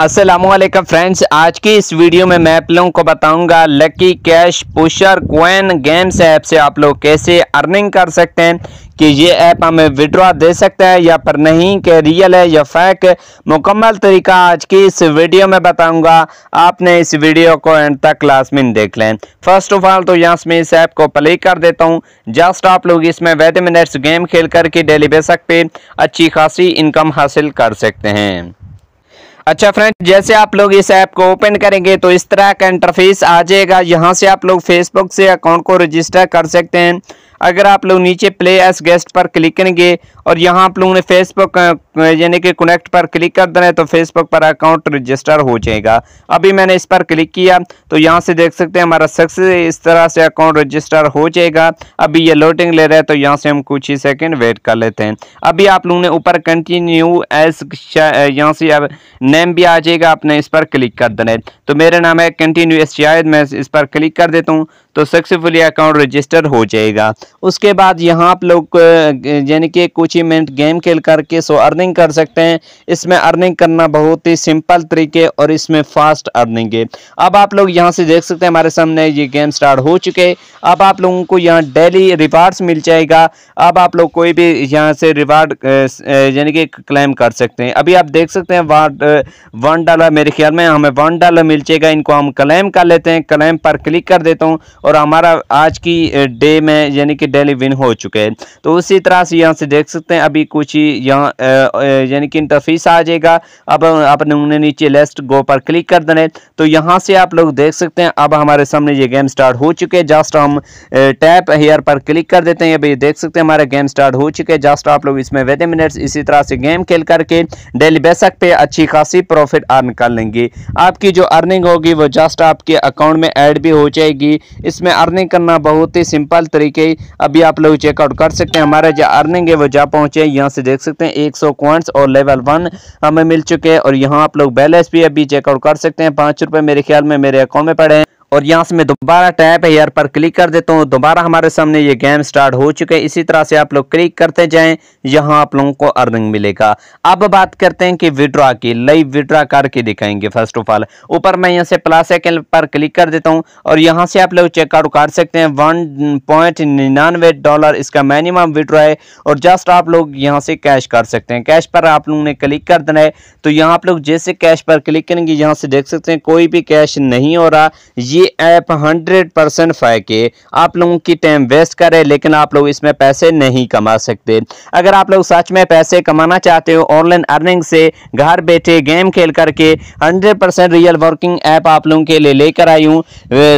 Aslam friends आज की इस वीडियो में मैं आप लोगों को बताऊंगा lucky cash pusher queen games app से आप लोग कैसे अर्निंग कर सकते हैं कि ये ऐप हमें विड्रॉ दे सकता है या पर नहीं कि रियल है या फैक है मुकम्मल तरीका आज की इस वीडियो में बताऊंगा आपने इस वीडियो को एंड तक लाजमिन में देख लें फर्स्ट ऑफ ऑल तो यहाँ से मैं इस ऐप को प्ले कर देता हूँ जस्ट आप लोग इसमें वेद मिनट्स गेम खेल करके डेली बेसक पे अच्छी खासी इनकम हासिल कर सकते हैं अच्छा फ्रेंड जैसे आप लोग इस ऐप को ओपन करेंगे तो इस तरह का इंटरफेस आ जाएगा यहाँ से आप लोग फेसबुक से अकाउंट को रजिस्टर कर सकते हैं अगर आप लोग नीचे प्ले एस गेस्ट पर क्लिक करेंगे और यहाँ आप लोगों ने फेसबुक यानी कि कनेक्ट पर क्लिक कर देना है तो फेसबुक पर अकाउंट रजिस्टर हो जाएगा अभी मैंने इस पर क्लिक किया तो यहाँ से देख सकते हैं हमारा सक्सेस इस तरह से अकाउंट रजिस्टर हो जाएगा अभी ये लोडिंग ले रहा है तो यहाँ से हम कुछ ही सेकेंड वेट कर लेते हैं अभी आप लोगों ने ऊपर कंटिन्यू एज यहाँ से अब नेम भी आ जाएगा आपने इस पर क्लिक कर देना है तो मेरा नाम है कंटिन्यू एस शायद मैं इस पर क्लिक कर देता हूँ तो सक्सेसफुली अकाउंट रजिस्टर हो जाएगा उसके बाद यहाँ आप लोग यानी कि कुछ अचीवमेंट गेम खेल करके सो अर्निंग कर सकते हैं इसमें अर्निंग करना बहुत ही सिंपल तरीके और इसमें फास्ट अर्निंग है अब आप लोग यहाँ से देख सकते हैं हमारे सामने ये गेम स्टार्ट हो चुके अब आप लोगों को यहाँ डेली रिवार्ड्स मिल जाएगा अब आप लोग कोई भी यहाँ से रिवार्ड यानी कि क्लेम कर सकते हैं अभी आप देख सकते हैं वार्ड वन डॉलर मेरे ख्याल में हमें वन डॉलर मिल जाएगा इनको हम क्लेम कर लेते हैं क्लेम पर क्लिक कर देता हूँ और हमारा आज की डे में यानी कि डेली विन हो चुके हैं तो उसी तरह से यहाँ से देख सकते सकते हैं अभी कुछ ही यहाँ यानी कि इंटरफेस आ जाएगा अब आपने नीचे लेस्ट गो पर क्लिक कर देना है तो यहाँ से आप लोग देख सकते हैं अब हमारे सामने ये गेम स्टार्ट हो चुके हैं जस्ट हम टैप हेयर पर क्लिक कर देते हैं अभी देख सकते हैं हमारा गेम स्टार्ट हो चुके हैं जस्ट आप लोग इसमें वेदे मिनट्स इसी तरह से गेम खेल करके डेली बेसक पे अच्छी खासी प्रॉफिट अर्न कर लेंगे आपकी जो अर्निंग होगी वो जस्ट आपके अकाउंट में ऐड भी हो जाएगी इसमें अर्निंग करना बहुत ही सिंपल तरीके अभी आप लोग चेकआउट कर सकते हैं हमारा जो अर्निंग है वो जब पहुंचे यहाँ से देख सकते हैं एक सौ क्वांट्स और लेवल वन हमें मिल चुके हैं और यहाँ आप लोग बैलेंस भी अभी चेकआउट कर सकते हैं पाँच रुपये मेरे ख्याल में मेरे अकाउंट में पड़े हैं और यहाँ से मैं दोबारा टैप हेयर पर क्लिक कर देता हूँ दोबारा हमारे सामने ये गेम स्टार्ट हो चुके हैं इसी तरह से आप लोग क्लिक करते जाएं यहाँ आप लोगों को अर्निंग मिलेगा अब बात करते हैं कि विड्रा की लाइव विड्रा करके दिखाएंगे फर्स्ट ऑफ ऑल ऊपर मैं यहाँ से प्लस पर क्लिक कर देता हूँ और यहाँ से आप लोग चेकआउट कर सकते हैं वन पॉइंट निन्यानवे डॉलर इसका मिनिमम विड्रा है और जस्ट आप लोग यहाँ से कैश कर सकते हैं कैश पर आप लोगों ने क्लिक कर देना है तो यहाँ आप लोग जैसे कैश पर क्लिक करेंगे यहाँ से देख सकते हैं कोई भी कैश नहीं हो रहा ये ऐप 100 परसेंट फैक है आप लोगों की टाइम वेस्ट करे लेकिन आप लोग इसमें पैसे नहीं कमा सकते अगर आप लोग सच में पैसे कमाना चाहते हो ऑनलाइन अर्निंग से घर बैठे गेम खेल करके 100 परसेंट रियल वर्किंग ऐप आप लोगों के लिए लेकर आई हूँ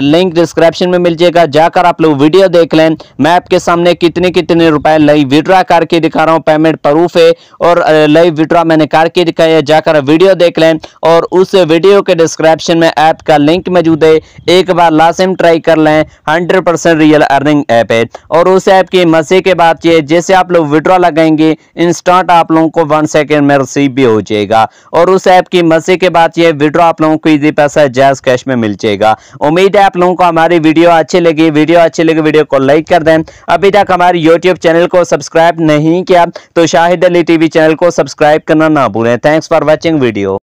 लिंक डिस्क्रिप्शन में मिल जाएगा जाकर आप लोग वीडियो देख लें मैं आपके सामने कितने कितने रुपए लाइव विड्रा करके दिखा रहा हूँ पेमेंट प्रूफ है और लाइव विड्रा मैंने करके दिखाया जाकर वीडियो देख लें और उस वीडियो के डिस्क्रिप्शन में ऐप का लिंक मौजूद है एक बार लाजिम ट्राई कर लें hundred percent real earning app है और उस ऐप की मजे के बाद ये जैसे आप लोग विड्रॉ लगाएंगे इंस्टांट आप लोगों को वन सेकेंड में रिसीव भी हो जाएगा और उस ऐप की मजे के बाद ये विड्रॉ आप लोगों को इजी पैसा जैज कैश में मिल जाएगा उम्मीद है आप लोगों को हमारी वीडियो अच्छी लगी वीडियो अच्छी लगी वीडियो को लाइक कर दें अभी तक हमारे यूट्यूब चैनल को सब्सक्राइब नहीं किया तो शाहिद अली टीवी चैनल को सब्सक्राइब करना ना भूलें थैंक्स फॉर वॉचिंग वीडियो